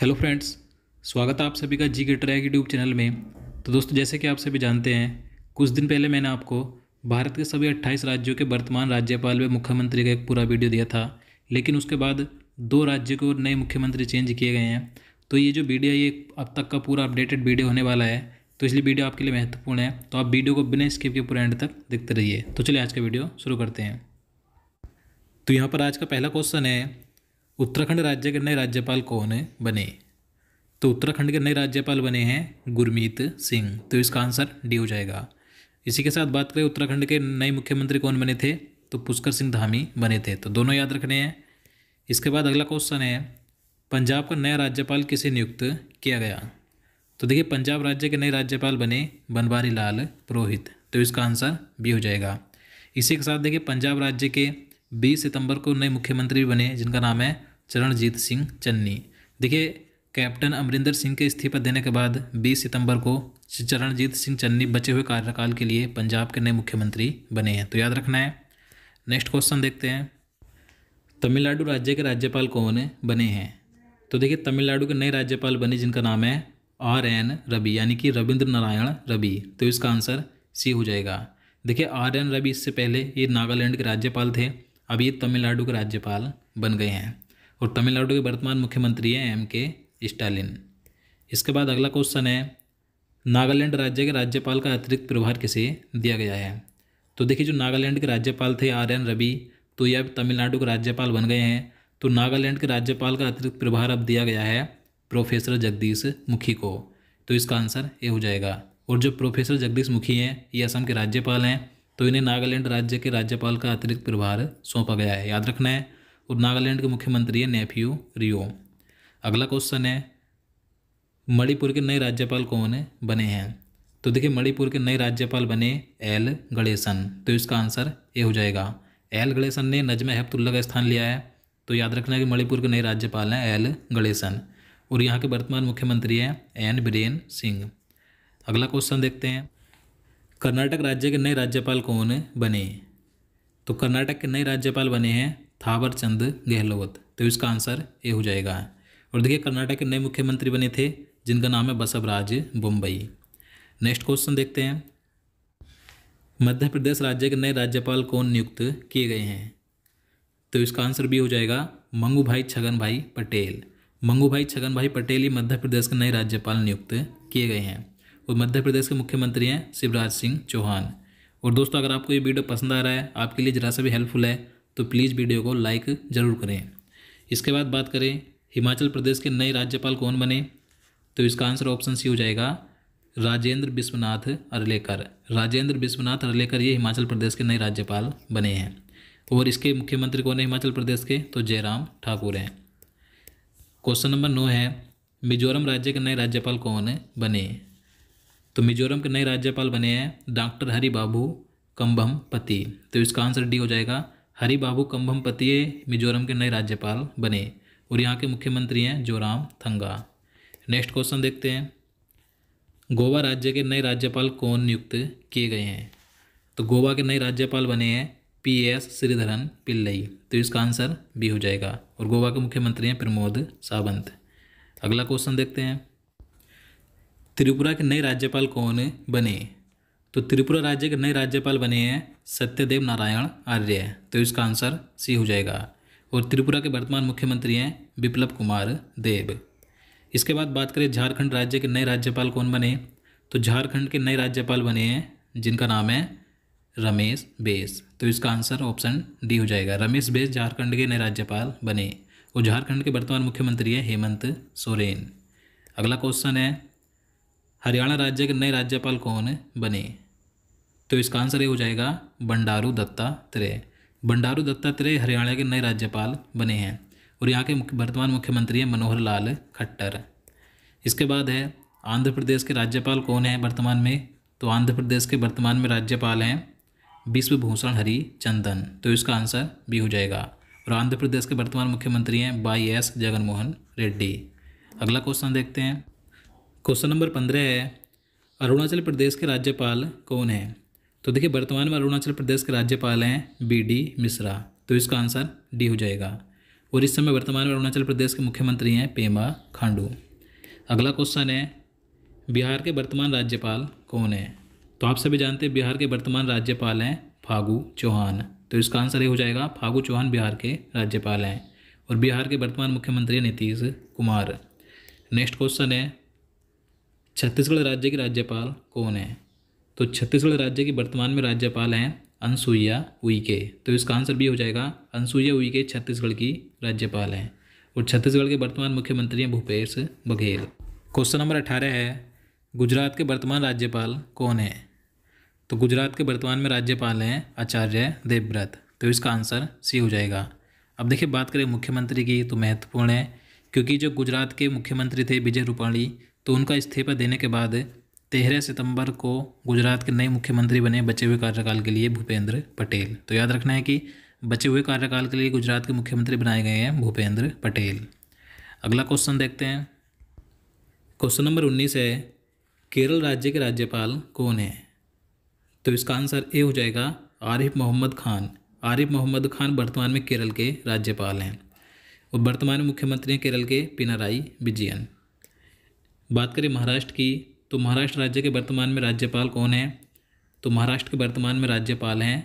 hello friends स्वागत है आप सभी का जी के ट्रैक यूट्यूब चैनल में तो दोस्तों जैसे कि आप सभी जानते हैं कुछ दिन पहले मैंने आपको भारत के सभी अट्ठाईस राज्यों के वर्तमान राज्यपाल व मुख्यमंत्री का एक पूरा वीडियो दिया था लेकिन उसके बाद दो राज्य को नए मुख्यमंत्री चेंज किए गए हैं तो ये जो वीडियो ये अब तक का पूरा अपडेटेड वीडियो होने वाला है तो इसलिए वीडियो आपके लिए महत्वपूर्ण है तो आप वीडियो को बिना स्किप के पूरे एंड तक देखते रहिए तो चलिए आज का वीडियो शुरू करते हैं तो यहाँ पर आज का पहला क्वेश्चन है उत्तराखंड राज्य के नए राज्यपाल कौन बने तो उत्तराखंड के नए राज्यपाल बने हैं गुरमीत सिंह तो इसका आंसर डी हो जाएगा इसी के साथ बात करें उत्तराखंड के नए मुख्यमंत्री कौन बने थे तो पुष्कर सिंह धामी बने थे तो दोनों याद रखने हैं इसके बाद अगला क्वेश्चन है पंजाब का नया राज्यपाल किसे नियुक्त किया गया तो देखिए पंजाब राज्य के नए राज्यपाल बने बनवारी लाल पुरोहित तो इसका आंसर बी हो जाएगा इसी के साथ देखिए पंजाब राज्य के बीस सितंबर को नए मुख्यमंत्री बने जिनका नाम है चरणजीत सिंह चन्नी देखिए कैप्टन अमरिंदर सिंह के इस्तीफा देने के बाद 20 सितंबर को चरणजीत सिंह चन्नी बचे हुए कार्यकाल के लिए पंजाब के नए मुख्यमंत्री बने हैं तो याद रखना है नेक्स्ट क्वेश्चन देखते हैं तमिलनाडु राज्य के राज्यपाल कौन बने हैं तो देखिए तमिलनाडु के नए राज्यपाल बने जिनका नाम है आर एन रवि यानी कि रविंद्र नारायण रवि तो इसका आंसर सी हो जाएगा देखिए आर एन रवि इससे पहले ये नागालैंड के राज्यपाल थे अब ये तमिलनाडु के राज्यपाल बन गए हैं और तमिलनाडु के वर्तमान मुख्यमंत्री हैं एम के स्टालिन इसके बाद अगला क्वेश्चन है नागालैंड राज्य के राज्यपाल का अतिरिक्त प्रभार किसे दिया गया है तो देखिए जो नागालैंड के राज्यपाल थे आर एन रवि तो ये अब तमिलनाडु के राज्यपाल बन गए हैं तो नागालैंड के राज्यपाल का अतिरिक्त प्रभार अब दिया गया है प्रोफेसर जगदीश मुखी को तो इसका आंसर ये हो जाएगा और जो प्रोफेसर जगदीश मुखी हैं ये असम के राज्यपाल हैं तो इन्हें नागालैंड राज्य के राज्यपाल का अतिरिक्त प्रभार सौंपा गया है याद रखना है और नागालैंड के मुख्यमंत्री है नेफ्यू रियो अगला क्वेश्चन है मणिपुर के नए राज्यपाल कौन है बने हैं तो देखिए मणिपुर के नए राज्यपाल बने एल गणेशन तो इसका आंसर ए हो जाएगा एल गणेशन ने नजम हेफतुल्ला का स्थान लिया है तो याद रखना है कि मणिपुर के नए राज्यपाल हैं एल गणेशन और यहाँ के वर्तमान मुख्यमंत्री हैं एन बीरेन सिंह अगला क्वेश्चन देखते हैं कर्नाटक राज्य के नए राज्यपाल कौन बने तो कर्नाटक के नए राज्यपाल बने हैं थावर चंद गहलोत तो इसका आंसर ए हो जाएगा और देखिए कर्नाटक के नए मुख्यमंत्री बने थे जिनका नाम है बसवराज बुम्बई नेक्स्ट क्वेश्चन देखते हैं मध्य प्रदेश राज्य के नए राज्यपाल कौन नियुक्त किए गए हैं तो इसका आंसर भी हो जाएगा मंगू भाई छगन भाई पटेल मंगू भाई छगन भाई पटेल ही मध्य प्रदेश के नए राज्यपाल नियुक्त किए गए हैं और मध्य प्रदेश के मुख्यमंत्री हैं शिवराज सिंह चौहान और दोस्तों अगर आपको ये वीडियो पसंद आ रहा है आपके लिए ज़रा सा भी हेल्पफुल है तो प्लीज़ वीडियो को लाइक ज़रूर करें इसके बाद बात करें हिमाचल प्रदेश के नए राज्यपाल कौन बने तो इसका आंसर ऑप्शन सी हो जाएगा राजेंद्र विश्वनाथ अरलेकर राजेंद्र विश्वनाथ अरलेकर ये हिमाचल प्रदेश के नए राज्यपाल बने हैं और इसके मुख्यमंत्री कौन है हिमाचल प्रदेश के तो जयराम ठाकुर हैं क्वेश्चन नंबर नौ है मिजोरम राज्य के नए राज्यपाल कौन बने तो मिजोरम के नए राज्यपाल बने हैं डॉक्टर हरिबाबू कम्भम पति तो इसका आंसर डी हो जाएगा हरिबाबू कम्भम पति मिजोरम के नए राज्यपाल बने और यहाँ के मुख्यमंत्री हैं जोराम थंगा नेक्स्ट क्वेश्चन देखते हैं गोवा राज्य के नए राज्यपाल कौन नियुक्त किए गए हैं तो गोवा के नए राज्यपाल बने हैं पी एस श्रीधरन पिल्लई तो इसका आंसर बी हो जाएगा और गोवा के मुख्यमंत्री हैं प्रमोद सावंत अगला क्वेश्चन देखते हैं त्रिपुरा के नए राज्यपाल कौन बने तो त्रिपुरा राज्य के नए राज्यपाल बने हैं सत्यदेव नारायण आर्य तो इसका आंसर सी हो जाएगा और त्रिपुरा के वर्तमान मुख्यमंत्री हैं विप्लव कुमार देव इसके बाद बात करें झारखंड राज्य के नए राज्यपाल कौन बने तो झारखंड के नए राज्यपाल बने हैं जिनका नाम है रमेश बेस तो इसका आंसर ऑप्शन डी हो जाएगा रमेश बेस झारखंड के नए राज्यपाल बने और झारखंड के वर्तमान मुख्यमंत्री हैं हेमंत सोरेन अगला क्वेश्चन है हरियाणा राज्य के नए राज्यपाल कौन बने तो इसका आंसर ये हो जाएगा बंडारू दत्तात्रेय बंडारू दत्तात्रेय हरियाणा के नए राज्यपाल बने हैं और यहाँ के वर्तमान मुख्यमंत्री हैं मनोहर लाल खट्टर इसके बाद है आंध्र प्रदेश के राज्यपाल कौन हैं वर्तमान में तो आंध्र प्रदेश के वर्तमान में राज्यपाल हैं विश्वभूषण हरी चंदन तो इसका आंसर भी हो जाएगा और आंध्र प्रदेश के वर्तमान मुख्यमंत्री हैं बाई एस जगनमोहन रेड्डी अगला क्वेश्चन देखते हैं क्वेश्चन नंबर पंद्रह है अरुणाचल प्रदेश के राज्यपाल कौन है तो देखिए वर्तमान में अरुणाचल प्रदेश के राज्यपाल हैं बी डी मिश्रा तो इसका आंसर डी हो जाएगा और इस समय वर्तमान में अरुणाचल प्रदेश के मुख्यमंत्री हैं पेमा खांडू अगला क्वेश्चन है बिहार के वर्तमान राज्यपाल कौन है तो आप सभी जानते हैं बिहार के वर्तमान राज्यपाल हैं फागू चौहान तो इसका आंसर ये हो जाएगा फागू चौहान बिहार के राज्यपाल हैं और बिहार के वर्तमान मुख्यमंत्री नीतीश कुमार नेक्स्ट क्वेश्चन है छत्तीसगढ़ राज्य के राज्यपाल कौन है तो छत्तीसगढ़ राज्य की वर्तमान में राज्यपाल हैं अनसुईया उइके तो इसका आंसर भी हो जाएगा अनसुईया उइके छत्तीसगढ़ की राज्यपाल हैं और छत्तीसगढ़ के वर्तमान मुख्यमंत्री हैं भूपेश बघेल क्वेश्चन नंबर अठारह है गुजरात के वर्तमान राज्यपाल कौन है तो गुजरात के वर्तमान में राज्यपाल हैं आचार्य देवव्रत तो इसका आंसर सी हो जाएगा अब देखिए बात करें मुख्यमंत्री की तो महत्वपूर्ण है क्योंकि जो गुजरात के मुख्यमंत्री थे विजय रूपाणी तो उनका इस्तीफा देने के बाद तेरह सितंबर को गुजरात के नए मुख्यमंत्री बने बचे हुए कार्यकाल के लिए भूपेंद्र पटेल तो याद रखना है कि बचे हुए कार्यकाल के लिए गुजरात के मुख्यमंत्री बनाए गए हैं भूपेंद्र पटेल अगला क्वेश्चन देखते हैं क्वेश्चन नंबर उन्नीस है केरल राज्य के राज्यपाल कौन है तो इसका आंसर ए हो जाएगा आरिफ मोहम्मद खान आरिफ मोहम्मद खान वर्तमान में केरल के राज्यपाल हैं और वर्तमान में मुख्यमंत्री हैं केरल के पिनाराई विजयन बात करें महाराष्ट्र की तो महाराष्ट्र राज्य के वर्तमान में राज्यपाल कौन है तो महाराष्ट्र के वर्तमान में राज्यपाल हैं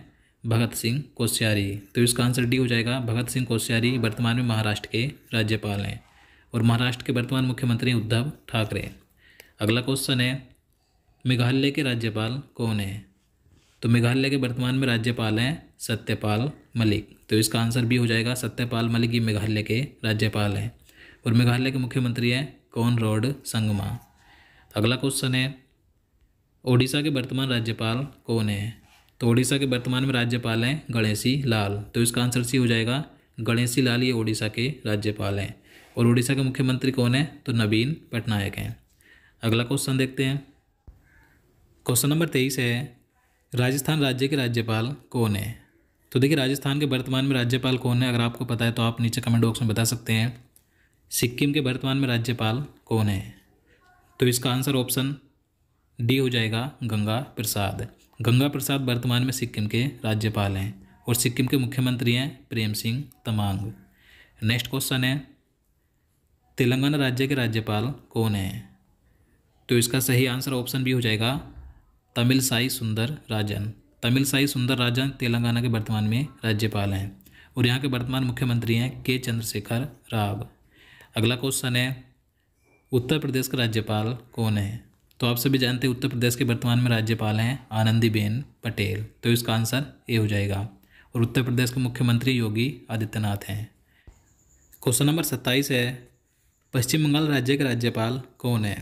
भगत सिंह कोश्यारी तो इसका आंसर डी हो जाएगा भगत सिंह कोश्यारी वर्तमान में महाराष्ट्र के राज्यपाल हैं और महाराष्ट्र के वर्तमान मुख्यमंत्री उद्धव ठाकरे अगला क्वेश्चन है मेघालय के राज्यपाल कौन है तो मेघालय के वर्तमान में राज्यपाल हैं सत्यपाल मलिक तो इसका आंसर भी हो जाएगा सत्यपाल मलिक ये मेघालय के राज्यपाल हैं और मेघालय के मुख्यमंत्री हैं कौन रोड संगमा अगला क्वेश्चन है ओडिशा के वर्तमान राज्यपाल कौन है तो ओडिशा के वर्तमान में राज्यपाल हैं गणेशी लाल तो इसका आंसर सी हो जाएगा गणेशी लाल ये ओडिशा के राज्यपाल हैं और ओडिशा के मुख्यमंत्री कौन है तो नवीन पटनायक हैं अगला क्वेश्चन देखते हैं क्वेश्चन नंबर तेईस है राजस्थान राज्य के राज्यपाल कौन है तो देखिए राजस्थान के वर्तमान में राज्यपाल कौन है अगर आपको पता है तो आप नीचे कमेंट बॉक्स में बता सकते हैं सिक्किम के वर्तमान में राज्यपाल कौन है तो इसका आंसर ऑप्शन डी हो जाएगा गंगा प्रसाद गंगा प्रसाद वर्तमान में सिक्किम के राज्यपाल हैं और सिक्किम के मुख्यमंत्री हैं प्रेम सिंह तमांग नेक्स्ट क्वेश्चन है तेलंगाना राज्य के राज्यपाल कौन हैं तो इसका सही आंसर ऑप्शन बी हो जाएगा तमिल साई सुंदर राजन तमिल साई सुंदर राजन तेलंगाना के वर्तमान में राज्यपाल हैं और यहाँ के वर्तमान मुख्यमंत्री हैं के चंद्रशेखर राव अगला क्वेश्चन है उत्तर प्रदेश का राज्यपाल कौन है तो आप सभी जानते हैं उत्तर प्रदेश के वर्तमान में राज्यपाल हैं आनंदीबेन पटेल तो इसका आंसर ए हो जाएगा और उत्तर प्रदेश के मुख्यमंत्री योगी आदित्यनाथ हैं क्वेश्चन नंबर सत्ताईस है पश्चिम बंगाल राज्य के राज्यपाल कौन है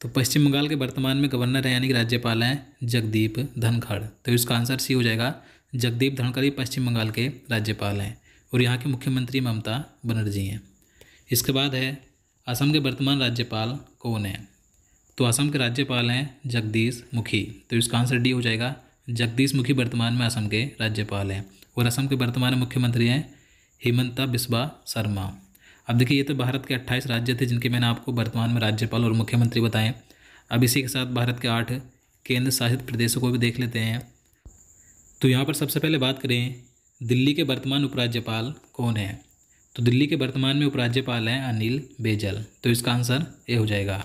तो पश्चिम बंगाल के वर्तमान में गवर्नर हैं यानी कि राज्यपाल हैं जगदीप धनखड़ तो इसका आंसर सी हो जाएगा जगदीप धनखड़ ये पश्चिम बंगाल के राज्यपाल हैं और यहाँ के मुख्यमंत्री ममता बनर्जी हैं इसके बाद है असम के वर्तमान राज्यपाल कौन है तो असम के राज्यपाल हैं जगदीश मुखी तो इसका आंसर डी हो जाएगा जगदीश मुखी वर्तमान में असम के राज्यपाल हैं और असम के वर्तमान मुख्यमंत्री हैं हेमंता बिस्वा शर्मा अब देखिए ये तो भारत के 28 राज्य थे जिनके मैंने आपको वर्तमान में राज्यपाल और मुख्यमंत्री बताएं अब इसी के साथ भारत के आठ केंद्र शासित प्रदेशों को भी देख लेते हैं तो यहाँ पर सबसे पहले बात करें दिल्ली के वर्तमान उपराज्यपाल कौन हैं तो दिल्ली के वर्तमान में उपराज्यपाल हैं अनिल बेजल तो इसका आंसर ए हो जाएगा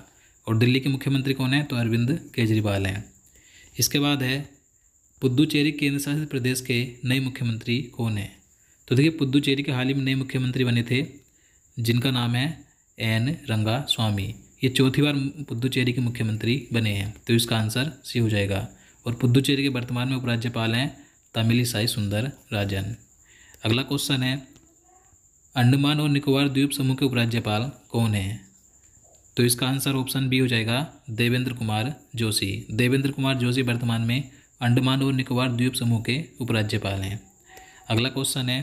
और दिल्ली के मुख्यमंत्री कौन हैं तो अरविंद केजरीवाल हैं इसके बाद है पुद्दुचेरी केंद्र शासित प्रदेश के नए मुख्यमंत्री कौन हैं तो देखिए पुद्दुचेरी के हाल ही में नए मुख्यमंत्री बने थे जिनका नाम है एन रंगा स्वामी ये चौथी बार पुद्दुचेरी के मुख्यमंत्री बने हैं तो इसका आंसर सी हो जाएगा और पुद्दुचेरी के वर्तमान में उपराज्यपाल हैं तमिलीसाई सुंदर राजन अगला क्वेश्चन है अंडमान और निकोबार द्वीप समूह के उपराज्यपाल कौन हैं तो इसका आंसर ऑप्शन बी हो जाएगा देवेंद्र कुमार जोशी देवेंद्र कुमार जोशी वर्तमान में अंडमान और निकोबार द्वीप समूह के उपराज्यपाल हैं अगला क्वेश्चन है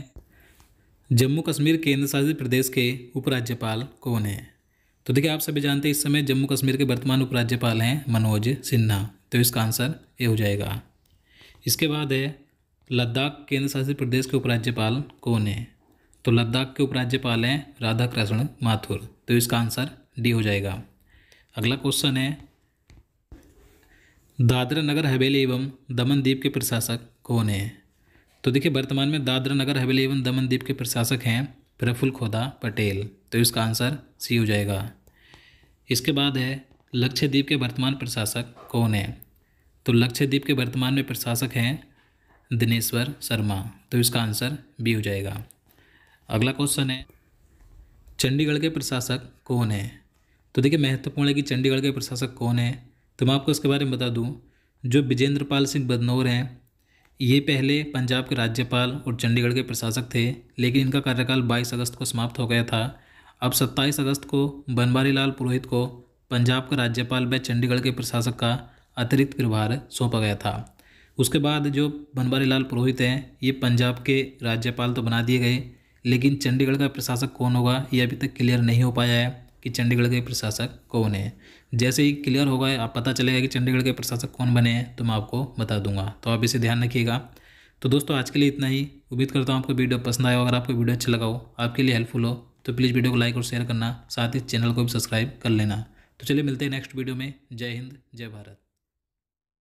जम्मू कश्मीर केंद्र शासित प्रदेश के उपराज्यपाल कौन हैं तो देखिए आप सभी जानते हैं इस समय जम्मू कश्मीर के वर्तमान उपराज्यपाल हैं मनोज सिन्हा तो इसका आंसर ए हो जाएगा इसके बाद है लद्दाख केंद्र शासित प्रदेश के उपराज्यपाल कौन है तो लद्दाख के उपराज्यपाल हैं राधा कृष्ण माथुर तो इसका आंसर डी हो जाएगा अगला क्वेश्चन है दादरा नगर हवेली एवं दमन द्वीप के प्रशासक कौन है तो देखिए वर्तमान में दादरा नगर हवेली एवं दमन द्वीप के प्रशासक हैं प्रफुल्ल खोदा पटेल तो इसका आंसर सी हो जाएगा इसके बाद है लक्षद्वीप के वर्तमान प्रशासक कौन है तो लक्षद्वीप के वर्तमान में प्रशासक हैं दिनेश्वर शर्मा तो इसका आंसर बी हो जाएगा अगला क्वेश्चन है चंडीगढ़ के प्रशासक कौन है तो देखिए महत्वपूर्ण है कि चंडीगढ़ के प्रशासक कौन है तो मैं आपको इसके बारे में बता दूं जो विजेंद्र पाल सिंह बदनौर हैं ये पहले पंजाब के राज्यपाल और चंडीगढ़ के प्रशासक थे लेकिन इनका कार्यकाल 22 अगस्त को समाप्त हो गया था अब 27 अगस्त को बनवारी लाल पुरोहित को पंजाब का राज्यपाल व चंडीगढ़ के प्रशासक का अतिरिक्त प्रभार सौंपा गया था उसके बाद जो बनवारी लाल पुरोहित हैं ये पंजाब के राज्यपाल तो बना दिए गए लेकिन चंडीगढ़ का प्रशासक कौन होगा ये अभी तक क्लियर नहीं हो पाया है कि चंडीगढ़ के प्रशासक कौन है जैसे ही क्लियर होगा आप पता चलेगा कि चंडीगढ़ के प्रशासक कौन बने हैं तो मैं आपको बता दूंगा तो आप इसे ध्यान रखिएगा तो दोस्तों आज के लिए इतना ही उम्मीद करता हूँ आपको वीडियो पसंद आया अगर आपको वीडियो अच्छा लगा हो आपके लिए हेल्पफुल हो तो प्लीज़ वीडियो को लाइक और शेयर करना साथ ही चैनल को भी सब्सक्राइब कर लेना तो चलिए मिलते हैं नेक्स्ट वीडियो में जय हिंद जय भारत